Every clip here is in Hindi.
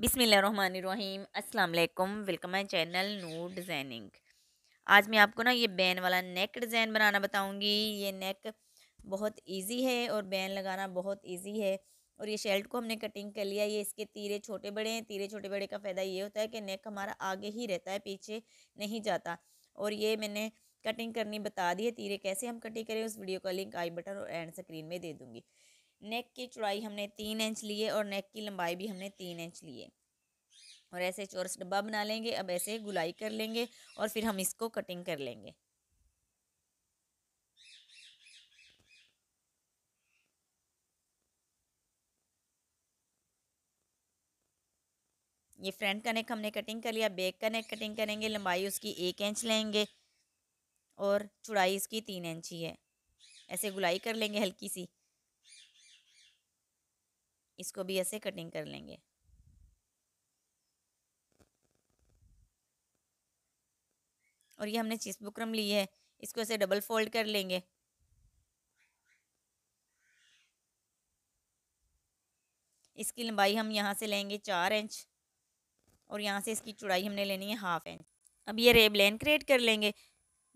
बिसमीम असलकम welcome my channel Noor designing आज मैं आपको ना ये बैन वाला नेक डिज़ाइन बनाना बताऊंगी ये नेक बहुत इजी है और बैन लगाना बहुत इजी है और ये शेल्ट को हमने कटिंग कर लिया ये इसके तीरे छोटे बड़े हैं तीरे छोटे बड़े का फ़ायदा ये होता है कि नेक हमारा आगे ही रहता है पीछे नहीं जाता और ये मैंने कटिंग करनी बता दी है तीरे कैसे हम कटिंग करें उस वीडियो का लिंक आई बटन और एंड स्क्रीन में दे दूँगी नेक की चौड़ाई हमने तीन इंच लिए और नेक की लंबाई भी हमने तीन इंच लिए और ऐसे चौरस डब्बा बना लेंगे अब ऐसे गुलाई कर लेंगे और फिर हम इसको कटिंग कर लेंगे ये फ्रंट का नेक हमने कटिंग कर लिया बैक का नेक कटिंग करेंगे लंबाई उसकी एक इंच लेंगे और चौड़ाई इसकी तीन इंच ही है ऐसे गुलाई कर लेंगे हल्की सी इसको भी ऐसे कटिंग कर लेंगे और ये हमने चीज बुकरम ली है इसको ऐसे डबल फोल्ड कर लेंगे इसकी लंबाई हम यहाँ से लेंगे चार इंच और यहाँ से इसकी चौड़ाई हमने लेनी है हाफ इंच अब ये रेब लाइन क्रिएट कर लेंगे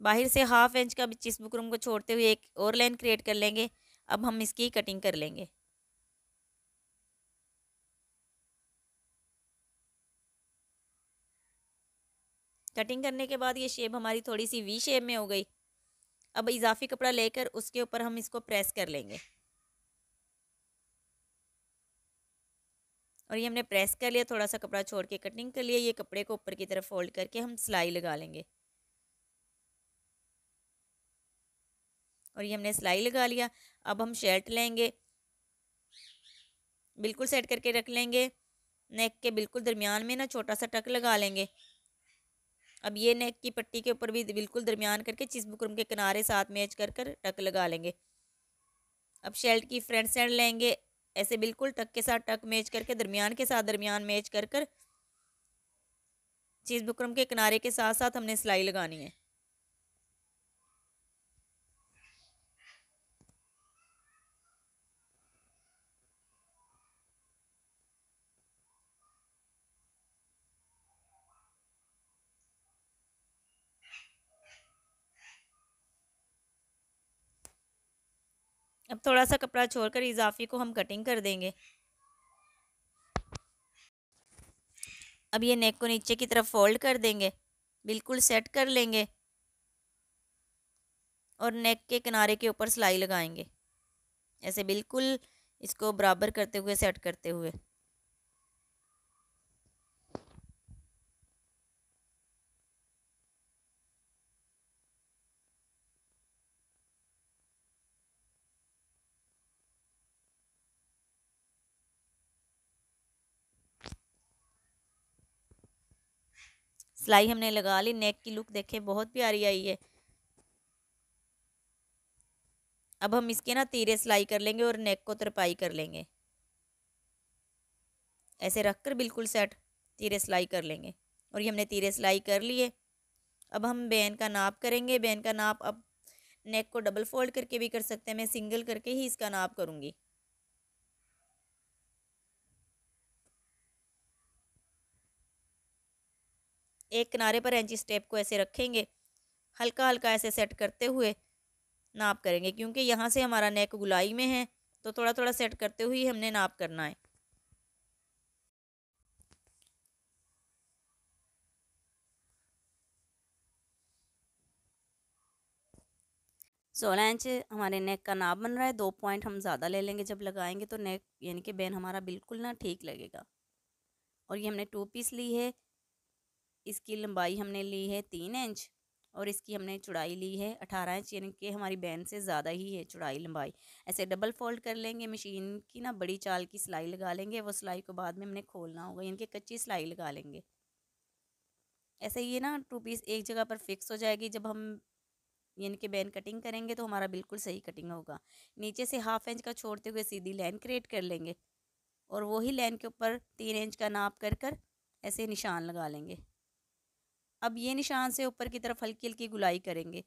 बाहर से हाफ इंच का चिस बुकरम को छोड़ते हुए एक और लाइन क्रिएट कर लेंगे अब हम इसकी कटिंग कर लेंगे कटिंग करने के बाद ये शेप हमारी थोड़ी सी वी शेप में हो गई अब इजाफी कपड़ा लेकर उसके ऊपर हम इसको प्रेस कर लेंगे और ये हमने प्रेस कर लिया थोड़ा सा कपड़ा छोड़ के कटिंग कर लिया ये कपड़े को ऊपर की तरफ फोल्ड करके हम सिलाई लगा लेंगे और ये हमने सिलाई लगा लिया अब हम शर्ट लेंगे बिल्कुल सेट करके रख लेंगे नेक के बिल्कुल दरमियान में ना छोटा सा टक लगा लेंगे अब ये नेक की पट्टी के ऊपर भी बिल्कुल दरमियान करके चिस्बुक्रम के किनारे साथ मैच कर कर टक लगा लेंगे अब शेल्ट की फ्रंट साइड लेंगे ऐसे बिल्कुल टक के साथ टक मैच करके दरमियान के साथ दरमियान मैच कर कर चीज़ बुकरम के किनारे के साथ साथ हमने सिलाई लगानी है अब थोड़ा सा कपड़ा छोड़कर इजाफी को हम कटिंग कर देंगे अब ये नेक को नीचे की तरफ फोल्ड कर देंगे बिल्कुल सेट कर लेंगे और नेक के किनारे के ऊपर सिलाई लगाएंगे ऐसे बिल्कुल इसको बराबर करते हुए सेट करते हुए सिलाई हमने लगा ली नेक की लुक देखें बहुत प्यारी आई है अब हम इसके ना तीरे सिलाई कर लेंगे और नेक को तरपाई कर लेंगे ऐसे रख कर बिल्कुल सेट तीरे सिलाई कर लेंगे और ये हमने तीरे सिलाई कर लिए अब हम बैन का नाप करेंगे बैन का नाप अब नेक को डबल फोल्ड करके भी कर सकते हैं मैं सिंगल करके ही इसका नाप करूँगी एक किनारे पर एंची स्टेप को ऐसे रखेंगे हल्का हल्का ऐसे सेट करते हुए नाप करेंगे क्योंकि यहाँ से हमारा नेक गुलाई में है तो थोड़ा थोड़ा सेट करते हुए हमने नाप करना है सोलह इंच हमारे नेक का नाप बन रहा है दो पॉइंट हम ज़्यादा ले लेंगे जब लगाएंगे तो नेक यानी कि बैन हमारा बिल्कुल ना ठीक लगेगा और ये हमने टू पीस ली है इसकी लंबाई हमने ली है तीन इंच और इसकी हमने चौड़ाई ली है अठारह इंच यानी कि हमारी बैन से ज़्यादा ही है चुड़ाई लंबाई ऐसे डबल फोल्ड कर लेंगे मशीन की ना बड़ी चाल की सिलाई लगा लेंगे वो सिलाई को बाद में हमने खोलना होगा यानी कि कच्ची सिलाई लगा लेंगे ऐसे ये ना टू पीस एक जगह पर फिक्स हो जाएगी जब हम यानी कि बैन कटिंग करेंगे तो हमारा बिल्कुल सही कटिंग होगा नीचे से हाफ इंच का छोड़ते हुए सीधी लाइन क्रिएट कर लेंगे और वही लाइन के ऊपर तीन इंच का नाप कर कर ऐसे निशान लगा लेंगे अब ये निशान से ऊपर की तरफ हल्की हल्की गुलाई करेंगे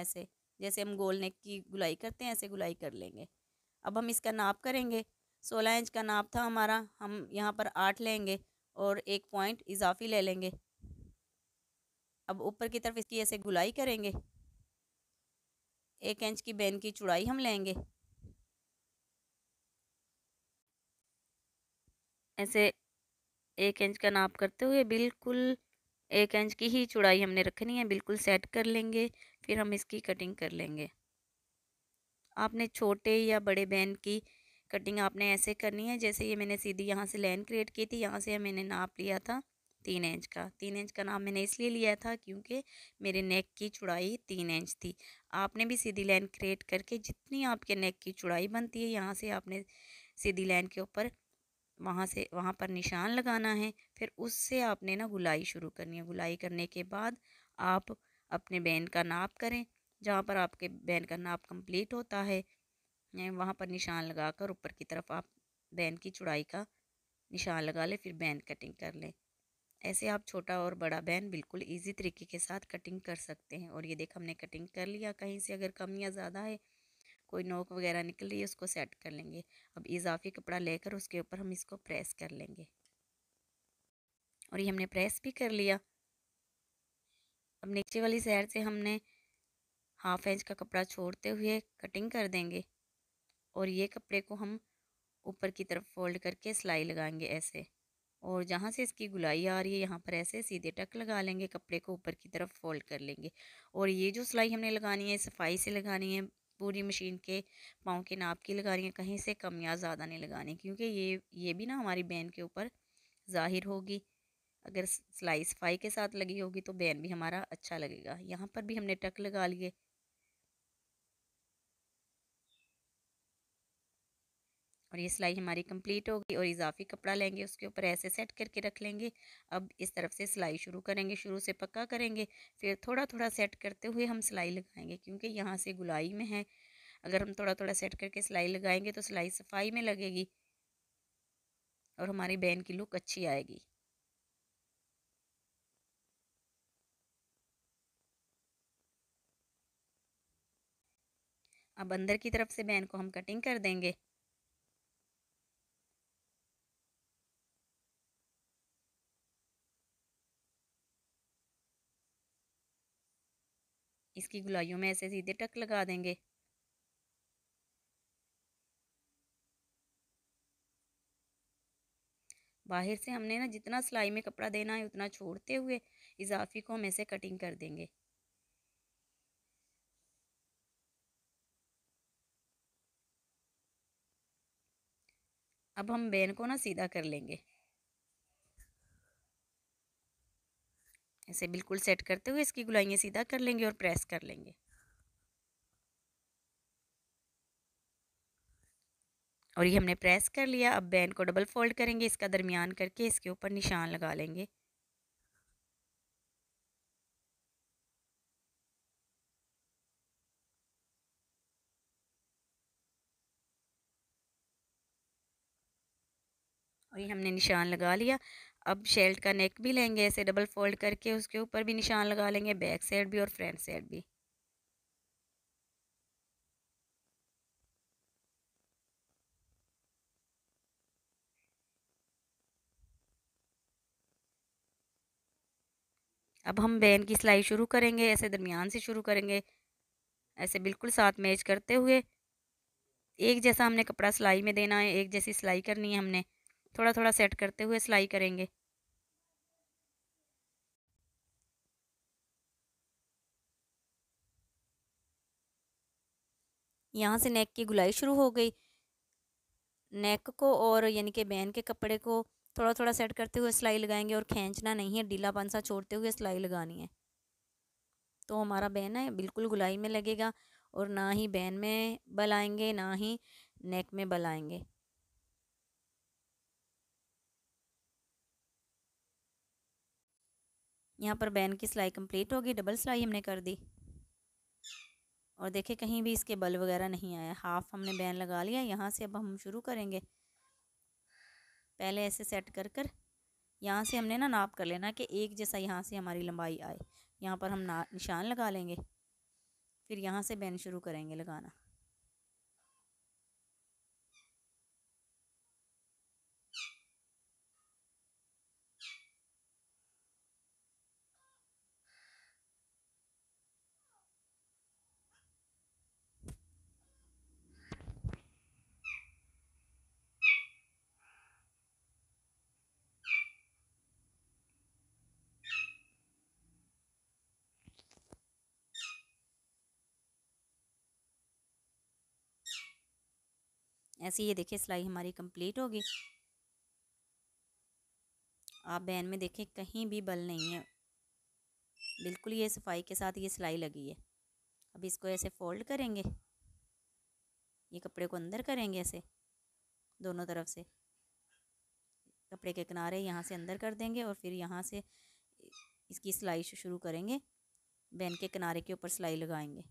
ऐसे जैसे हम गोल नेक की गुलाई करते हैं ऐसे गुलाई कर लेंगे अब हम इसका नाप करेंगे सोलह इंच का नाप था हमारा हम यहाँ पर आठ लेंगे और एक पॉइंट इजाफी ले लेंगे अब ऊपर की तरफ इसकी ऐसे गुलाई करेंगे एक इंच की बेन की चुड़ाई हम लेंगे ऐसे एक इंच का नाप करते हुए बिल्कुल एक इंच की ही चौड़ाई हमने रखनी है बिल्कुल सेट कर लेंगे फिर हम इसकी कटिंग कर लेंगे आपने छोटे या बड़े बहन की कटिंग आपने ऐसे करनी है जैसे ये मैंने सीधी यहाँ से लाइन क्रिएट की थी यहाँ से मैंने नाप लिया था तीन इंच का तीन इंच का नाप मैंने इसलिए लिया था क्योंकि मेरे नेक की चौड़ाई तीन इंच थी आपने भी सीधी लाइन क्रिएट करके जितनी आपके नेक की चौड़ाई बनती है यहाँ से आपने सीधी लाइन के ऊपर वहाँ से वहाँ पर निशान लगाना है फिर उससे आपने ना गुलाई शुरू करनी है गुलाई करने के बाद आप अपने बैन का नाप करें जहाँ पर आपके बैन का नाप कंप्लीट होता है वहाँ पर निशान लगाकर ऊपर की तरफ आप बैन की चुड़ाई का निशान लगा लें फिर बैन कटिंग कर लें ऐसे आप छोटा और बड़ा बैन बिल्कुल इजी तरीके के साथ कटिंग कर सकते हैं और ये देख हमने कटिंग कर लिया कहीं से अगर कमियाँ ज़्यादा है कोई नोक वगैरह निकल रही है उसको सेट कर लेंगे अब इजाफी कपड़ा लेकर उसके ऊपर हम इसको प्रेस कर लेंगे और ये हमने प्रेस भी कर लिया अब नीचे वाली सैर से हमने हाफ इंच का कपड़ा छोड़ते हुए कटिंग कर देंगे और ये कपड़े को हम ऊपर की तरफ फोल्ड करके सिलाई लगाएंगे ऐसे और जहाँ से इसकी गुलाई आ रही है यहाँ पर ऐसे सीधे टक लगा लेंगे कपड़े को ऊपर की तरफ फोल्ड कर लेंगे और ये जो सिलाई हमने लगानी है सफाई से लगानी है पूरी मशीन के पाँव के नाप की लगा रही हैं कहीं से कम या ज़्यादा नहीं लगानी क्योंकि ये ये भी ना हमारी बैन के ऊपर ज़ाहिर होगी अगर सिलाई सफाई के साथ लगी होगी तो बैन भी हमारा अच्छा लगेगा यहाँ पर भी हमने टक लगा लिए और ये सिलाई हमारी कंप्लीट होगी और इजाफी कपड़ा लेंगे उसके ऊपर ऐसे सेट करके रख लेंगे अब इस तरफ से सिलाई शुरू करेंगे शुरू से पक्का करेंगे फिर थोड़ा थोड़ा सेट करते हुए हम सिलाई लगाएंगे क्योंकि यहाँ से गुलाई में है अगर हम थोड़ा थोड़ा सेट करके सिलाई लगाएंगे तो सिलाई सफाई में लगेगी और हमारी बहन की लुक अच्छी आएगी अब अंदर की तरफ से बहन को हम कटिंग कर देंगे इसकी गुलाइयों में ऐसे सीधे टक लगा देंगे बाहर से हमने ना जितना सिलाई में कपड़ा देना है उतना छोड़ते हुए इजाफी को हम ऐसे कटिंग कर देंगे अब हम बैन को ना सीधा कर लेंगे ऐसे बिल्कुल सेट करते हुए इसकी गुलाइयाँ सीधा कर लेंगे और प्रेस कर लेंगे और ये हमने प्रेस कर लिया अब बैन को डबल फोल्ड करेंगे इसका दरमियान करके इसके ऊपर निशान लगा लेंगे और ये हमने निशान लगा लिया अब शेल्ट का नेक भी लेंगे ऐसे डबल फोल्ड करके उसके ऊपर भी निशान लगा लेंगे बैक साइड भी और फ्रंट साइड भी अब हम बैन की सिलाई शुरू करेंगे ऐसे दरमियान से शुरू करेंगे ऐसे बिल्कुल साथ मैच करते हुए एक जैसा हमने कपड़ा सिलाई में देना है एक जैसी सिलाई करनी है हमने थोड़ा थोड़ा सेट करते हुए सिलाई करेंगे यहाँ से नेक की गुलाई शुरू हो गई नेक को और यानी कि बहन के कपड़े को थोड़ा थोड़ा सेट करते हुए सिलाई लगाएंगे और खींचना नहीं है ढीला पंसा छोड़ते हुए सिलाई लगानी है तो हमारा बहन है बिल्कुल गुलाई में लगेगा और ना ही बहन में बल आएंगे ना ही नेक में बल आएंगे यहाँ पर बैन की सिलाई कंप्लीट होगी डबल सिलाई हमने कर दी और देखे कहीं भी इसके बल वगैरह नहीं आया हाफ हमने बैन लगा लिया यहाँ से अब हम शुरू करेंगे पहले ऐसे सेट कर कर यहाँ से हमने ना नाप कर लेना कि एक जैसा यहाँ से हमारी लंबाई आए यहाँ पर हम ना निशान लगा लेंगे फिर यहाँ से बैन शुरू करेंगे लगाना ऐसे ये देखिए सिलाई हमारी कंप्लीट होगी आप बहन में देखें कहीं भी बल नहीं है बिल्कुल ये सफाई के साथ ये सिलाई लगी है अब इसको ऐसे फोल्ड करेंगे ये कपड़े को अंदर करेंगे ऐसे दोनों तरफ से कपड़े के किनारे यहाँ से अंदर कर देंगे और फिर यहाँ से इसकी सिलाई शुरू करेंगे बहन के किनारे के ऊपर सिलाई लगाएंगे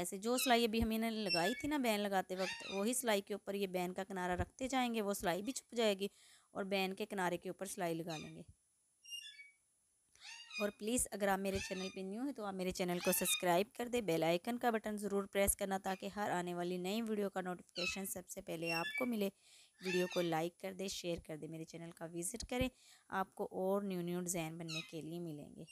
ऐसे जो सिलाई अभी हमें लगाई थी ना बैन लगाते वक्त वही सिलाई के ऊपर ये बैन का किनारा रखते जाएंगे वो सिलाई भी छुप जाएगी और बैन के किनारे के ऊपर सिलाई लगा लेंगे और प्लीज़ अगर आप मेरे चैनल पे न्यू हैं तो आप मेरे चैनल को सब्सक्राइब कर दें बेल आइकन का बटन ज़रूर प्रेस करना ताकि हर आने वाली नई वीडियो का नोटिफिकेशन सबसे पहले आपको मिले वीडियो को लाइक कर दें शेयर कर दें मेरे चैनल का विज़िट करें आपको और न्यू न्यू डिज़ाइन बनने के लिए मिलेंगे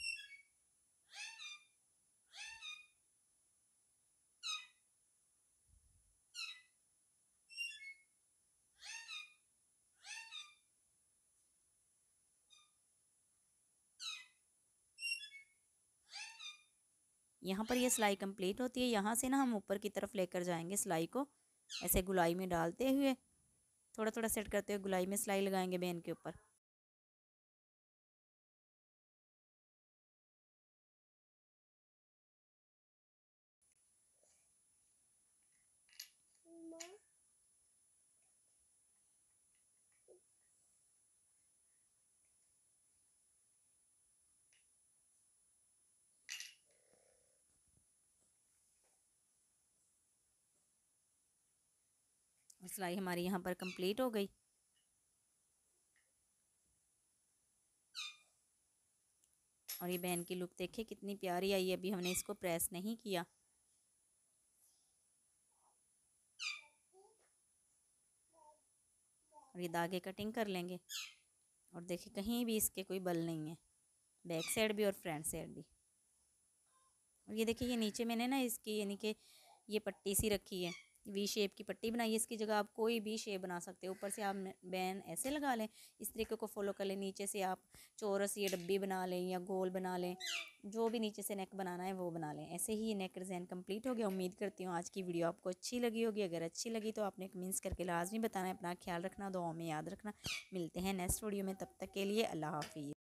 यहाँ पर ये सिलाई कंप्लीट होती है यहाँ से ना हम ऊपर की तरफ लेकर जाएंगे सिलाई को ऐसे गुलाई में डालते हुए थोड़ा थोड़ा सेट करते हुए गुलाई में सिलाई लगाएंगे बेन के ऊपर सिलाई हमारी यहाँ पर कंप्लीट हो गई और ये बहन की लुक देखे कितनी प्यारी आई अभी हमने इसको प्रेस नहीं किया और ये धागे कटिंग कर लेंगे और देखे कहीं भी इसके कोई बल नहीं है बैक साइड भी और फ्रंट साइड भी और ये देखिए ये नीचे मैंने ना इसकी यानी कि ये पट्टी सी रखी है वी शेप की पट्टी बनाइए इसकी जगह आप कोई भी शेप बना सकते हो ऊपर से आप बैन ऐसे लगा लें इस तरीके को फॉलो कर लें नीचे से आप चोरस या डब्बी बना लें या गोल बना लें जो भी नीचे से नेक बनाना है वो बना लें ऐसे ही ये नेक डिज़ाइन कंप्लीट हो गया उम्मीद करती हूँ आज की वीडियो आपको अच्छी लगी होगी अगर अच्छी लगी तो आपने कमेंट्स करके लाजमी बताना है अपना ख्याल रखना दो में याद रखना मिलते हैं नेक्स्ट वीडियो में तब तक के लिए अल्लाह हाफिज़